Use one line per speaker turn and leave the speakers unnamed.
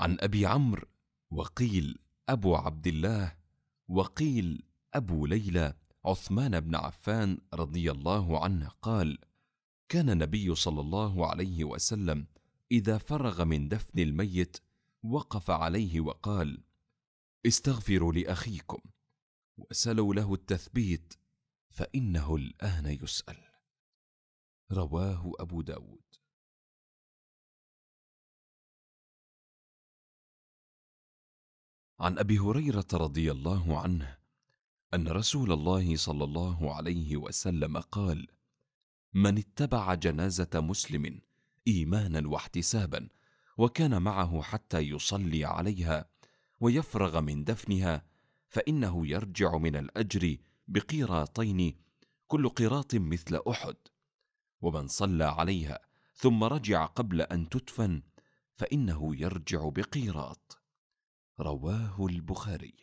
عن ابي عمرو وقيل ابو عبد الله وقيل ابو ليلى عثمان بن عفان رضي الله عنه قال كان النبي صلى الله عليه وسلم اذا فرغ من دفن الميت وقف عليه وقال استغفروا لاخيكم وسلوا له التثبيت فانه الان يسال
رواه ابو داود عن ابي هريره رضي الله عنه
ان رسول الله صلى الله عليه وسلم قال من اتبع جنازه مسلم ايمانا واحتسابا وكان معه حتى يصلي عليها ويفرغ من دفنها فانه يرجع من الاجر بقيراطين كل قيراط مثل احد ومن صلى عليها ثم رجع قبل ان تدفن فانه يرجع
بقيراط رواه البخاري